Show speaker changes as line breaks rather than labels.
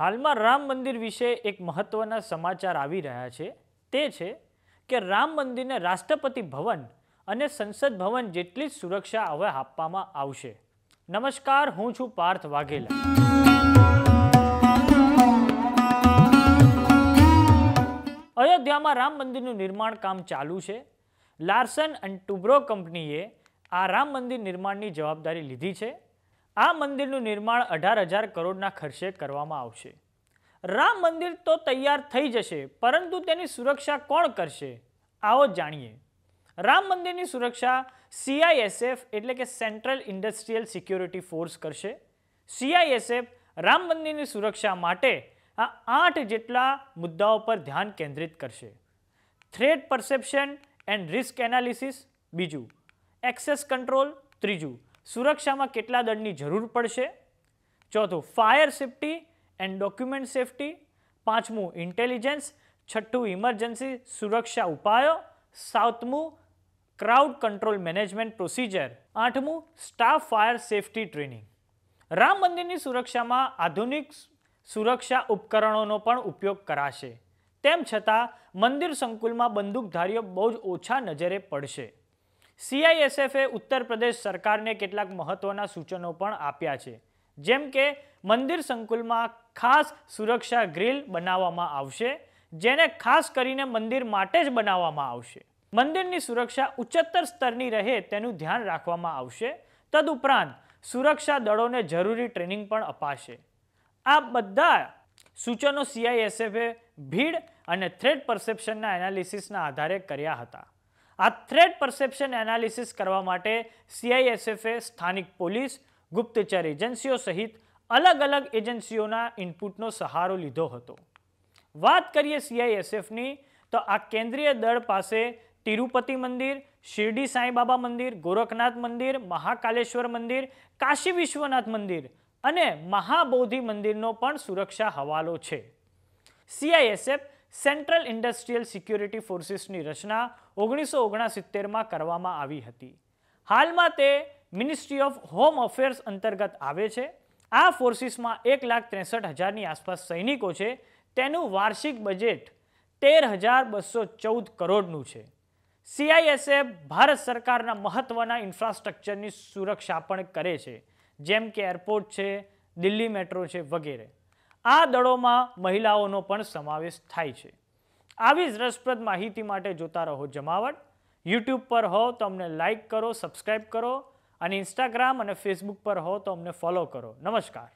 હાલમાં રામ મંદિર વિશે એક મહત્ત્વના સમાચાર આવી રહ્યા છે તે છે કે રામ મંદિરને રાષ્ટ્રપતિ ભવન અને સંસદ ભવન જેટલી જ સુરક્ષા હવે આપવામાં આવશે નમસ્કાર હું છું પાર્થ વાઘેલા અયોધ્યામાં રામ મંદિરનું નિર્માણ કામ ચાલુ છે લાર્સન એન્ડ ટુબ્રો કંપનીએ આ રામ મંદિર નિર્માણની જવાબદારી લીધી છે આ મંદિરનું નિર્માણ અઢાર હજાર કરોડના ખર્ચે કરવામાં આવશે રામ મંદિર તો તૈયાર થઈ જશે પરંતુ તેની સુરક્ષા કોણ કરશે આવો જાણીએ રામ મંદિરની સુરક્ષા સીઆઈએસએફ એટલે કે સેન્ટ્રલ ઇન્ડસ્ટ્રીયલ સિક્યોરિટી ફોર્સ કરશે સીઆઈએસએફ રામ મંદિરની સુરક્ષા માટે આ આઠ જેટલા મુદ્દાઓ પર ધ્યાન કેન્દ્રિત કરશે threat perception and risk analysis બીજું એક્સેસ કંટ્રોલ ત્રીજું સુરક્ષામાં કેટલા દળની જરૂર પડશે ચોથું fire safety and document safety પાંચમું ઇન્ટેલિજન્સ છઠ્ઠું ઇમરજન્સી સુરક્ષા ઉપાયો સાતમું ક્રાઉડ કંટ્રોલ મેનેજમેન્ટ પ્રોસિજર આઠમું staff fire safety training Ram મંદિરની સુરક્ષામાં આધુનિક સુરક્ષા ઉપકરણોનો પણ ઉપયોગ કરાશે તેમ છતાં મંદિર સંકુલમાં બંદૂકધારીઓ બહુ જ ઓછા નજરે પડશે સીઆઈએસએફે ઉત્તર પ્રદેશ સરકારને કેટલાક મહત્વના સૂચનો પણ આપ્યા છે જેમ કે મંદિર સંકુલમાં ખાસ સુરક્ષા ગ્રીલ બનાવવામાં આવશે જેને ખાસ કરીને મંદિર માટે જ બનાવવામાં આવશે મંદિરની સુરક્ષા ઉચ્ચતર સ્તરની રહે તેનું ધ્યાન રાખવામાં આવશે તદુપરાંત સુરક્ષા દળોને જરૂરી ટ્રેનિંગ પણ અપાશે આ બધા સૂચનો સીઆઈએસએફે ભીડ અને થ્રેડ પરસેપ્શનના એનાલિસિસના આધારે કર્યા હતા આ થ્રેડ પરસેપ્શન એનાલિસિસ કરવા માટે સીઆઈએસએફએ સ્થાનિક પોલીસ ગુપ્તચર એજન્સીઓ સહિત અલગ અલગ એજન્સીઓના ઇનપુટનો સહારો લીધો હતો વાત કરીએ સીઆઈએસએફની તો આ કેન્દ્રીય દળ પાસે તિરુપતિ મંદિર શિરડી સાંઈબાબા મંદિર ગોરખનાથ મંદિર મહાકાલેશ્વર મંદિર કાશી વિશ્વનાથ મંદિર અને મહાબોધિ મંદિરનો પણ સુરક્ષા હવાલો છે સીઆઈએસએફ સેન્ટ્રલ ઇન્ડસ્ટ્રીયલ સિક્યુરિટી ફોર્સિસની રચના ઓગણીસો ઓગણસિત્તેરમાં કરવામાં આવી હતી હાલમાં તે મિનિસ્ટ્રી ઓફ હોમ અફેર્સ અંતર્ગત આવે છે આ ફોર્સિસમાં એક લાખ ત્રેસઠ હજારની આસપાસ સૈનિકો છે તેનું વાર્ષિક બજેટ તેર હજાર બસો ચૌદ કરોડનું છે સીઆઈએસએફ ભારત સરકારના મહત્ત્વના ઇન્ફ્રાસ્ટ્રક્ચરની સુરક્ષા પણ કરે છે જેમ કે એરપોર્ટ છે દિલ્હી મેટ્રો છે વગેરે આ દળોમાં મહિલાઓનો પણ સમાવેશ થાય છે આવી જ રસપ્રદ માહિતી માટે જોતા રહો જમાવટ યુટ્યુબ પર હો તો અમને લાઇક કરો સબસ્ક્રાઈબ કરો અને ઇન્સ્ટાગ્રામ અને ફેસબુક પર હો તો અમને ફોલો કરો નમસ્કાર